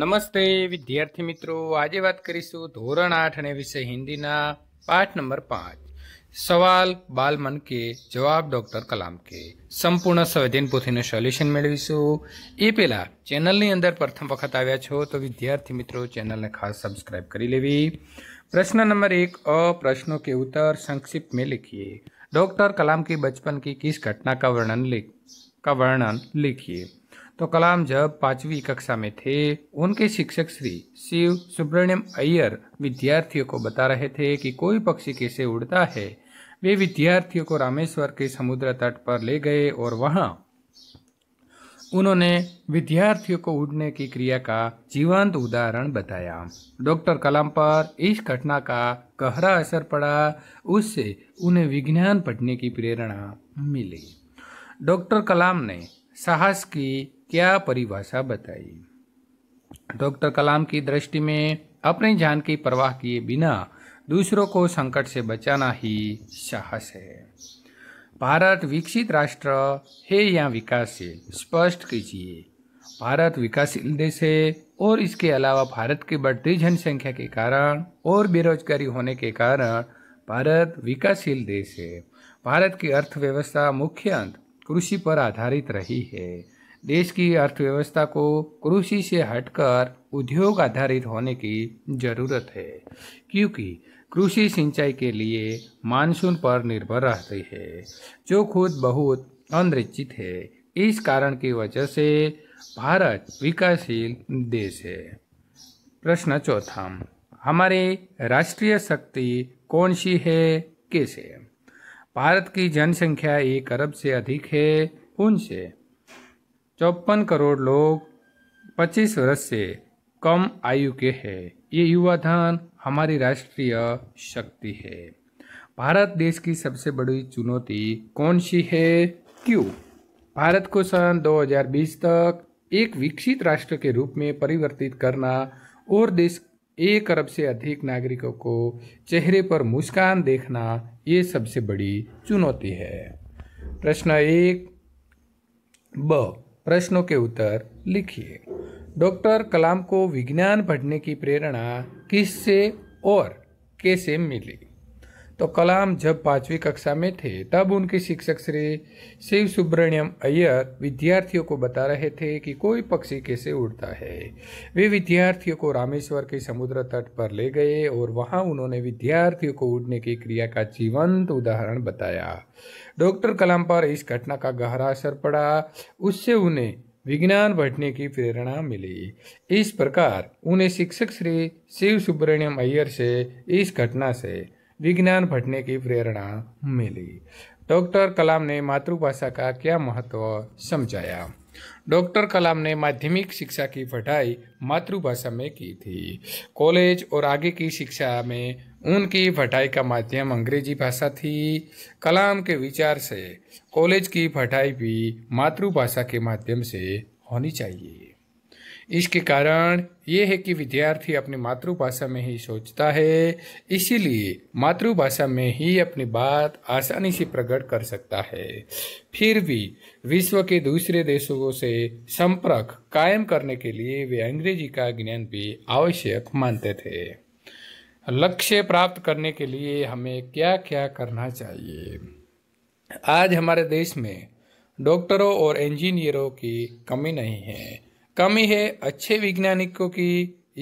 नमस्ते विद्यार्थी मित्रों आज ये बात करीछु ધોરણ 8 અને વિષય હિન્દીના પાઠ નંબર 5 સવાલ બાળ મન કે જવાબ ડોક્ટર કલામ કે સંપૂર્ણ સવદિન પુથિનો સોલ્યુશન મેળીસુ એ પેલા ચેનલની અંદર પ્રથમ વખત આવયા છો તો વિદ્યાર્થી મિત્રો ચેનલને ખાસ સબસ્ક્રાઇબ કરી લેવી પ્રશ્ન નંબર 1 અ પ્રશ્નો કે ઉત્તર સંક્ષિપ્ત મે લખી ડોક્ટર કલામ કે બચપન કે કિસ ઘટના કા વર્ણન લે કા વર્ણન લખી तो कलाम जब पांचवी कक्षा में थे उनके शिक्षक श्री शिव सुब्रमण्यम अय्यर विद्यार्थियों को बता रहे थे कि कोई पक्षी कैसे उड़ता है वे विद्यार्थियों को रामेश्वर के समुद्र तट पर ले गए और वहां उन्होंने विद्यार्थियों को उड़ने की क्रिया का जीवंत उदाहरण बताया डॉक्टर कलाम पर इस घटना का गहरा असर पड़ा उससे उन्हें विज्ञान पढ़ने की प्रेरणा मिली डॉक्टर कलाम ने साहस की क्या परिभाषा बताई डॉक्टर कलाम की दृष्टि में अपनी जान की परवाह किए बिना दूसरों को संकट से बचाना ही साहस है भारत विकसित राष्ट्र है या विकासशील स्पष्ट कीजिए भारत विकासशील देश है और इसके अलावा भारत की बढ़ती जनसंख्या के कारण और बेरोजगारी होने के कारण भारत विकासशील देश है भारत की अर्थव्यवस्था मुख्यतः कृषि पर आधारित रही है देश की अर्थव्यवस्था को कृषि से हटकर उद्योग आधारित होने की जरूरत है क्योंकि कृषि सिंचाई के लिए मानसून पर निर्भर रहती है जो खुद बहुत अनिश्चित है इस कारण की वजह से भारत विकासशील देश है प्रश्न चौथा हमारे राष्ट्रीय शक्ति कौन सी है कैसे भारत की जनसंख्या एक अरब से अधिक है उनसे चौपन करोड़ लोग 25 वर्ष से कम आयु के हैं ये युवा धन हमारी राष्ट्रीय शक्ति है भारत देश की सबसे बड़ी चुनौती कौन सी है क्यों भारत को सन 2020 तक एक विकसित राष्ट्र के रूप में परिवर्तित करना और देश एक अरब से अधिक नागरिकों को चेहरे पर मुस्कान देखना ये सबसे बड़ी चुनौती है प्रश्न एक ब प्रश्नों के उत्तर लिखिए डॉक्टर कलाम को विज्ञान पढ़ने की प्रेरणा किससे और कैसे मिली तो कलाम जब पांचवी कक्षा में थे तब उनके शिक्षक श्री शिव सुब्रमण्यम अय्यर विद्यार्थियों को बता रहे थे कि कोई पक्षी कैसे उड़ता है वे विद्यार्थियों को रामेश्वर के समुद्र तट पर ले गए और वहां उन्होंने विद्यार्थियों को उड़ने की क्रिया का जीवंत उदाहरण बताया डॉक्टर कलाम पर इस घटना का गहरा असर पड़ा उससे उन्हें विज्ञान बढ़ने की प्रेरणा मिली इस प्रकार उन्हें शिक्षक श्री शिव सुब्रमण्यम अय्यर से इस घटना से विज्ञान पढ़ने की प्रेरणा मिली डॉक्टर कलाम ने मातृभाषा का क्या महत्व समझाया डॉक्टर कलाम ने माध्यमिक शिक्षा की पढ़ाई मातृभाषा में की थी कॉलेज और आगे की शिक्षा में उनकी पढ़ाई का माध्यम अंग्रेजी भाषा थी कलाम के विचार से कॉलेज की पढ़ाई भी मातृभाषा के माध्यम से होनी चाहिए इसके कारण ये है कि विद्यार्थी अपनी मातृभाषा में ही सोचता है इसीलिए मातृभाषा में ही अपनी बात आसानी से प्रकट कर सकता है फिर भी विश्व के दूसरे देशों से संपर्क कायम करने के लिए वे अंग्रेजी का ज्ञान भी आवश्यक मानते थे लक्ष्य प्राप्त करने के लिए हमें क्या क्या करना चाहिए आज हमारे देश में डॉक्टरों और इंजीनियरों की कमी नहीं है कमी है अच्छे वैज्ञानिकों की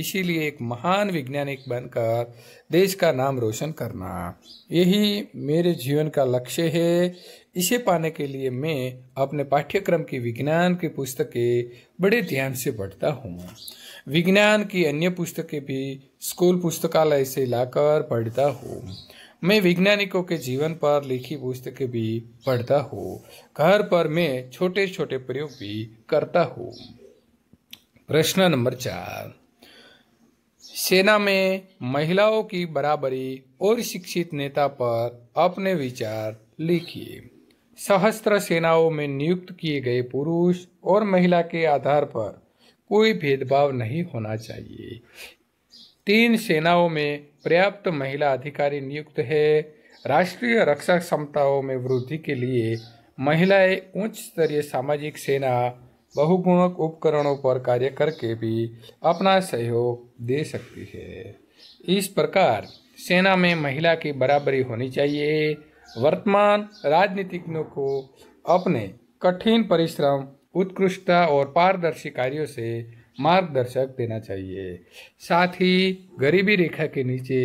इसीलिए एक महान वैज्ञानिक बनकर देश का नाम रोशन करना यही मेरे जीवन का लक्ष्य है इसे पाने के लिए मैं अपने पाठ्यक्रम की विज्ञान की पुस्तकें बड़े ध्यान से पढ़ता हूँ विज्ञान की अन्य पुस्तकें भी स्कूल पुस्तकालय से लाकर पढ़ता हूँ मैं वैज्ञानिकों के जीवन पर लिखी पुस्तकें भी पढ़ता हूँ घर पर मैं छोटे छोटे प्रयोग भी करता हूँ प्रश्न नंबर चार सेना में महिलाओं की बराबरी और शिक्षित नेता पर अपने विचार लिखिए सहस्त्र सेनाओं में नियुक्त किए गए पुरुष और महिला के आधार पर कोई भेदभाव नहीं होना चाहिए तीन सेनाओं में पर्याप्त महिला अधिकारी नियुक्त है राष्ट्रीय रक्षा क्षमताओं में वृद्धि के लिए महिलाएं उच्च स्तरीय सामाजिक सेना बहुगुणक उपकरणों पर कार्य करके भी अपना सहयोग दे सकती है इस प्रकार सेना में महिला की बराबरी होनी चाहिए वर्तमान राजनीतिज्ञों को अपने कठिन परिश्रम उत्कृष्टता और पारदर्शी कार्यों से मार्गदर्शक देना चाहिए साथ ही गरीबी रेखा के नीचे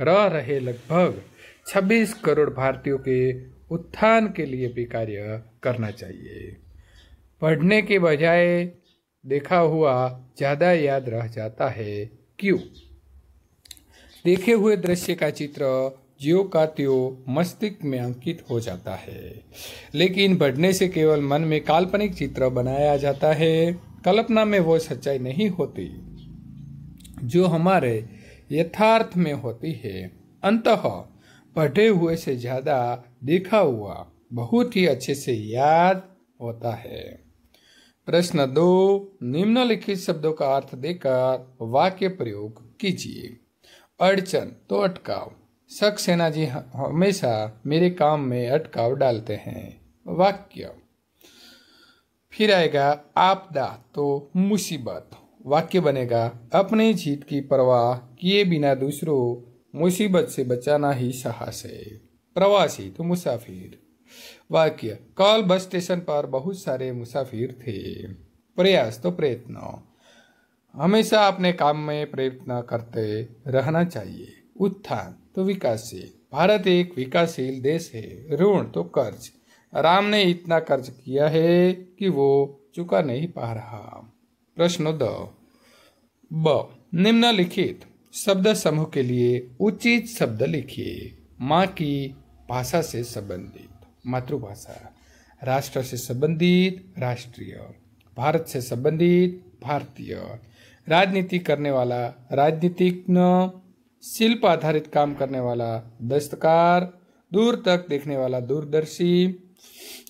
रह रहे लगभग 26 करोड़ भारतीयों के उत्थान के लिए भी कार्य करना चाहिए पढ़ने के बजाय देखा हुआ ज़्यादा याद रह जाता है क्यों देखे हुए दृश्य का चित्र ज्यो का त्यो मस्तिष्क में अंकित हो जाता है लेकिन बढ़ने से केवल मन में काल्पनिक चित्र बनाया जाता है कल्पना में वो सच्चाई नहीं होती जो हमारे यथार्थ में होती है अंत पढ़े हुए से ज़्यादा देखा हुआ बहुत ही अच्छे से याद होता है प्रश्न दो निम्नलिखित शब्दों का अर्थ देकर वाक्य प्रयोग कीजिए अड़चन तो अटकाव सक्सेना जी हमेशा मेरे काम में अटकाव डालते हैं वाक्य फिर आएगा आपदा तो मुसीबत वाक्य बनेगा अपने जीत की परवाह किए बिना दूसरों मुसीबत से बचाना ही साहस है प्रवासी तो मुसाफिर वाक्य कॉल बस स्टेशन पर बहुत सारे मुसाफिर थे प्रयास तो प्रयत्न हमेशा अपने काम में प्रयत्न करते रहना चाहिए उत्थान तो विकासशील भारत एक विकासशील देश है ऋण तो कर्ज राम ने इतना कर्ज किया है कि वो चुका नहीं पा रहा प्रश्न द ब निम्नलिखित शब्द समूह के लिए उचित शब्द लिखिए माँ की भाषा से संबंधित मातृभाषा राष्ट्र से संबंधित राष्ट्रीय भारत से संबंधित भारतीय राजनीति करने वाला राजनीतिज्ञ शिल्प आधारित काम करने वाला दस्तकार दूर तक देखने वाला दूरदर्शी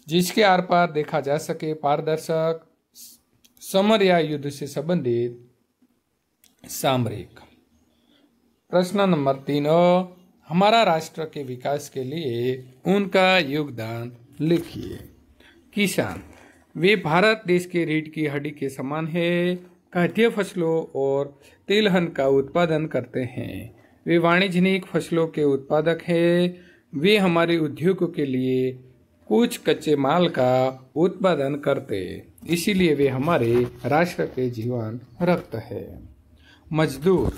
जिसके आर पार देखा जा सके पारदर्शक समर या युद्ध से संबंधित सामरिक प्रश्न नंबर तीन हमारा राष्ट्र के विकास के लिए उनका योगदान लिखिए किसान वे भारत देश के रीढ़ की हड्डी के समान है खाद्य फसलों और तिलहन का उत्पादन करते हैं वे वाणिज्यिक फसलों के उत्पादक हैं वे हमारे उद्योगों के लिए कुछ कच्चे माल का उत्पादन करते इसीलिए वे हमारे राष्ट्र के जीवन रक्त है मजदूर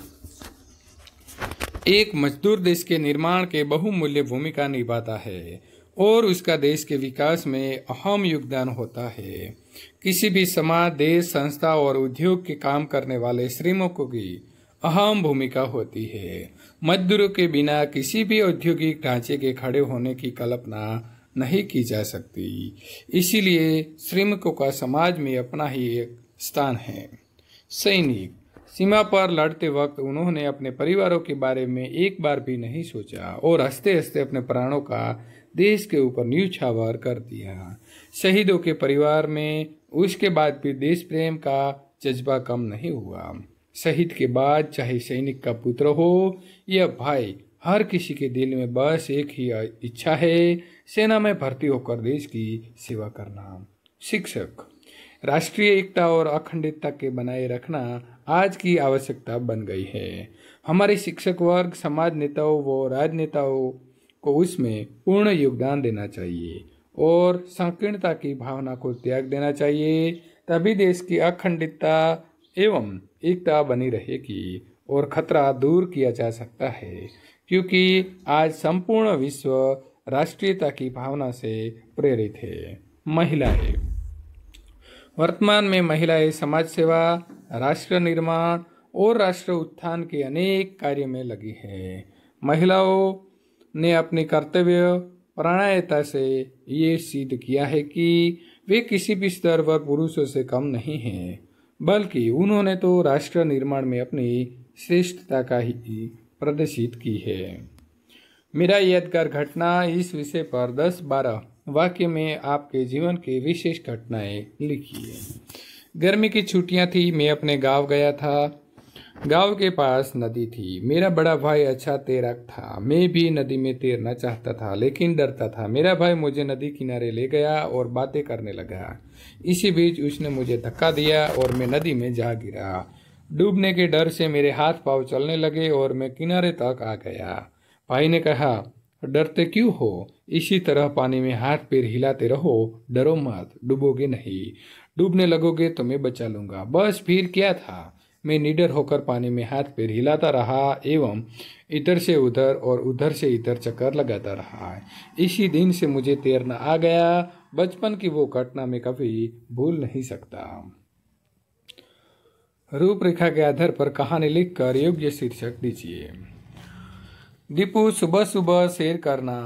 एक मजदूर देश के निर्माण के बहुमूल्य भूमिका निभाता है और उसका देश के विकास में अहम योगदान होता है किसी भी समाज देश संस्था और उद्योग के काम करने वाले श्रमिकों की अहम भूमिका होती है मजदूरों के बिना किसी भी औद्योगिक ढांचे के खड़े होने की कल्पना नहीं की जा सकती इसीलिए श्रमिकों का समाज में अपना ही एक स्थान है सैनिक सीमा पर लड़ते वक्त उन्होंने अपने परिवारों के बारे में एक बार भी नहीं सोचा और हंसते हंसते अपने प्राणों का देश के ऊपर न्यूछावर कर दिया शहीदों के परिवार में उसके बाद भी देश प्रेम का जज्बा कम नहीं हुआ शहीद के बाद चाहे सैनिक का पुत्र हो या भाई हर किसी के दिल में बस एक ही इच्छा है सेना में भर्ती होकर देश की सेवा करना शिक्षक राष्ट्रीय एकता और अखंडता के बनाए रखना आज की आवश्यकता बन गई है हमारे शिक्षक वर्ग समाज नेताओं व राजनेताओं को उसमें पूर्ण योगदान देना चाहिए और संकीर्णता की भावना को त्याग देना चाहिए तभी देश की अखंडितता एवं एकता बनी रहेगी और खतरा दूर किया जा सकता है क्योंकि आज संपूर्ण विश्व राष्ट्रीयता की भावना से प्रेरित है महिलाएं वर्तमान में महिलाएं समाज सेवा राष्ट्र निर्माण और राष्ट्र उत्थान के अनेक कार्य में लगी है महिलाओं ने अपने कर्तव्य प्राणायता से ये सिद्ध किया है कि वे किसी भी स्तर पर पुरुषों से कम नहीं हैं बल्कि उन्होंने तो राष्ट्र निर्माण में अपनी श्रेष्ठता का ही प्रदर्शित की है मेरा यादगार घटना इस विषय पर 10-12 वाक्य में आपके जीवन की विशेष घटनाएं लिखी है गर्मी की छुट्टियां थी मैं अपने गांव गया था गांव के पास नदी थी मेरा बड़ा भाई अच्छा तैराक था मैं भी नदी में तैरना चाहता था लेकिन डरता था मेरा भाई मुझे नदी किनारे ले गया और बातें करने लगा इसी बीच उसने मुझे धक्का दिया और मैं नदी में जा गिरा डूबने के डर से मेरे हाथ पाँव चलने लगे और मैं किनारे तक आ गया भाई ने कहा डरते क्यों हो इसी तरह पानी में हाथ पैर हिलाते रहो डरो मत डूबोगे नहीं डूबने लगोगे तो मैं बचा लूंगा बस फिर क्या था मैं निडर होकर पानी में हाथ पैर हिलाता रहा एवं इधर से उधर और उधर से इधर चक्कर लगाता रहा इसी दिन से मुझे तैरना आ गया बचपन की वो घटना मैं कभी भूल नहीं सकता रूपरेखा के आधार पर कहानी लिखकर योग्य शीर्षक दीजिए दीपू सुबह सुबह सैर करना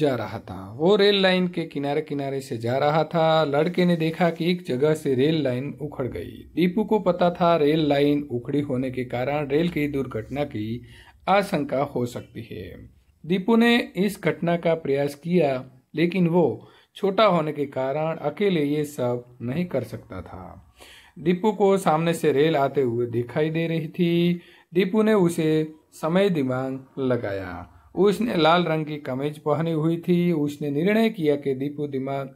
जा रहा था वो रेल लाइन के किनारे किनारे से जा रहा था लड़के ने देखा कि एक जगह से रेल लाइन उखड़ गई दीपू को पता था रेल लाइन उखड़ी होने के कारण रेल की दुर्घटना की आशंका हो सकती है दीपू ने इस घटना का प्रयास किया लेकिन वो छोटा होने के कारण अकेले ये सब नहीं कर सकता था दीपू को सामने से रेल आते हुए दिखाई दे रही थी दीपू ने उसे समय दिमाग लगाया उसने लाल रंग की कमीज पहनी हुई थी उसने निर्णय किया कि दीपू दिमाग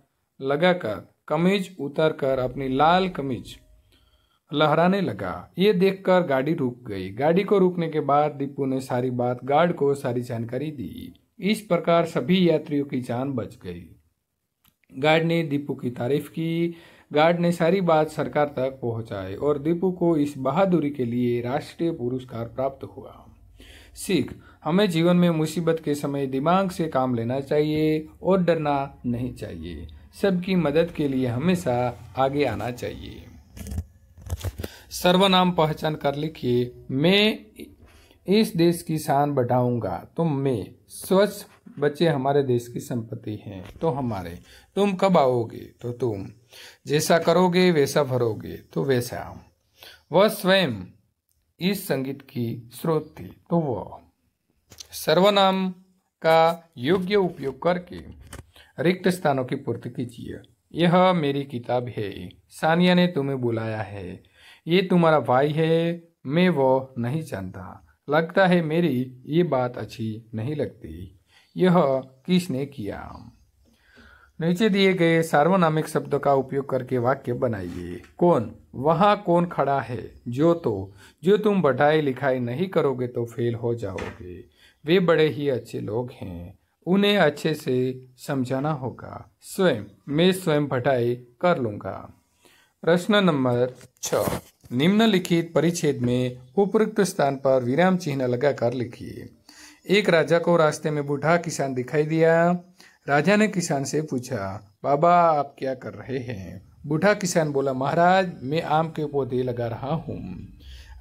लगाकर कमीज उतारकर अपनी लाल कमीज लहराने लगा ये देखकर गाड़ी रुक गई गाड़ी को रुकने के बाद दीपू ने सारी बात गार्ड को सारी जानकारी दी इस प्रकार सभी यात्रियों की जान बच गई गार्ड ने दीपू की तारीफ की गार्ड ने सारी बात सरकार तक पहुंचाई और दीपू को इस बहादुरी के लिए राष्ट्रीय पुरस्कार प्राप्त हुआ सीख हमें जीवन में मुसीबत के समय दिमाग से काम लेना चाहिए और डरना नहीं चाहिए सबकी मदद के लिए हमेशा आगे आना चाहिए सर्वनाम पहचान कर लिखिए मैं इस देश की शान बढ़ाऊंगा तुम मैं स्वच्छ बच्चे हमारे देश की संपत्ति हैं तो हमारे तुम कब आओगे तो तुम जैसा करोगे वैसा भरोगे तो वैसा वह स्वयं इस संगीत की स्रोत थी तो वह सर्वनाम का योग्य उपयोग करके रिक्त स्थानों की पूर्ति कीजिए यह मेरी किताब है सानिया ने तुम्हें बुलाया है ये तुम्हारा भाई है मैं वो नहीं जानता लगता है मेरी ये बात अच्छी नहीं लगती यह किसने किया नीचे दिए गए सार्वनामिक शब्द का उपयोग करके वाक्य बनाइए कौन वहाँ कौन खड़ा है जो तो जो तुम बढ़ाई लिखाई नहीं करोगे तो फेल हो जाओगे वे बड़े ही अच्छे लोग हैं उन्हें अच्छे से समझाना होगा स्वयं मैं स्वयं पढ़ाई कर लूँगा प्रश्न नंबर छ निम्नलिखित परिच्छेद में उपयुक्त स्थान पर विराम चिन्ह लगाकर लिखिए एक राजा को रास्ते में बूढ़ा किसान दिखाई दिया राजा ने किसान से पूछा बाबा आप क्या कर रहे हैं बूढ़ा किसान बोला महाराज मैं आम के पौधे लगा रहा हूँ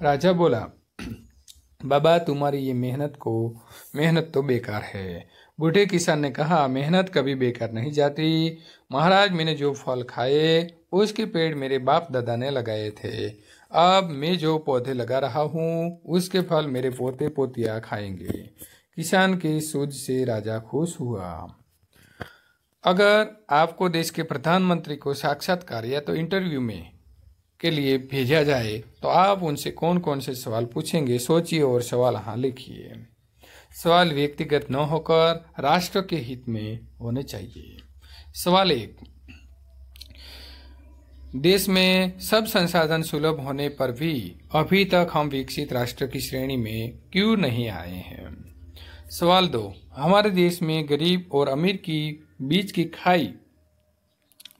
राजा बोला बाबा तुम्हारी ये मेहनत को मेहनत तो बेकार है बूढ़े किसान ने कहा मेहनत कभी बेकार नहीं जाती महाराज मैंने जो फल खाए उसके पेड़ मेरे बाप दादा ने लगाए थे अब मैं जो पौधे लगा रहा हूँ उसके फल मेरे पोते पोतिया खाएंगे किसान के सूझ से राजा खुश हुआ अगर आपको देश के प्रधानमंत्री को साक्षात्कार या तो इंटरव्यू में के लिए भेजा जाए तो आप उनसे कौन कौन से सवाल पूछेंगे सोचिए और सवाल हाँ लिखिए सवाल व्यक्तिगत न होकर राष्ट्र के हित में होने चाहिए सवाल एक देश में सब संसाधन सुलभ होने पर भी अभी तक हम विकसित राष्ट्र की श्रेणी में क्यों नहीं आए हैं सवाल दो हमारे देश में गरीब और अमीर की बीज की खाई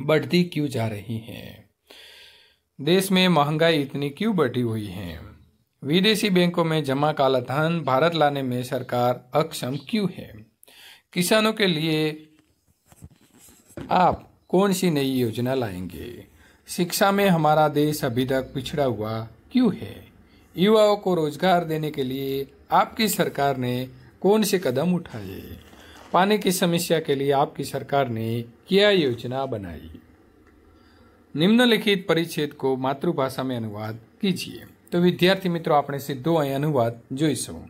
बढ़ती क्यों जा रही है देश में महंगाई इतनी क्यों बढ़ी हुई है विदेशी बैंकों में जमा काला धन भारत लाने में सरकार अक्षम क्यों है किसानों के लिए आप कौन सी नई योजना लाएंगे शिक्षा में हमारा देश अभी तक पिछड़ा हुआ क्यों है युवाओं को रोजगार देने के लिए आपकी सरकार ने कौन से कदम उठाए पानी की समस्या के लिए आपकी सरकार ने क्या योजना बनाई નિમ્નલિખિત પરિચ્છેદ કો માતૃભાષામાં અનુવાદ કીજીએ તો વિદ્યાર્થી મિત્રો આપણે સીધો અહીં અનુવાદ જોઈશું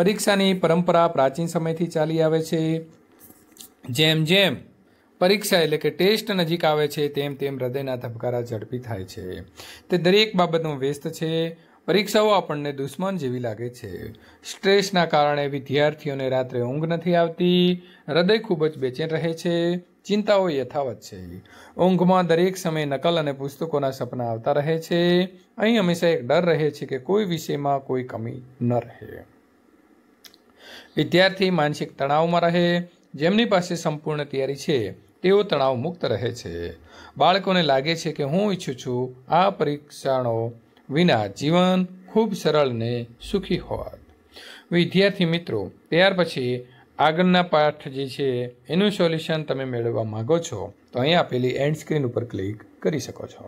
પરીક્ષાની પરંપરા પ્રાચીન સમયથી ચાલી આવે છે જેમ જેમ પરીક્ષા એટલે કે ટેસ્ટ નજીક આવે છે તેમ તેમ હૃદયના ધબકારા ઝડપી થાય છે તે દરેક બાબતનો વ્યસ્ત છે પરીક્ષાઓ આપણને દુશ્મન જેવી લાગે છે સ્ટ્રેસના કારણે વિદ્યાર્થીઓને રાત્રે ઊંઘ નથી આવતી હૃદય ખૂબ જ બેચેન રહે છે ચિંતાઓ યથાવત છે ઊંઘમાં દરેક સમયે નકલ અને પુસ્તકોના સપના આવતા રહે છે અહીં હંમેશા એક ડર રહે છે કે કોઈ વિષયમાં કોઈ કમી ન રહે વિદ્યાર્થી માનસિક તણાવમાં રહે જેમની પાસે સંપૂર્ણ તૈયારી છે તેઓ તણાવ મુક્ત રહે છે બાળકોને લાગે છે કે હું ઈચ્છું છું આ પરીક્ષાનો વિના જીવન ખૂબ સરળ ને સુખી હોત વિદ્યાર્થી મિત્રો ત્યાર પછી આગળના પાઠ જે છે એનું સોલ્યુશન તમે મેળવવા માગો છો તો અહીંયા આપેલી એન્ડ સ્ક્રીન ઉપર ક્લિક કરી શકો છો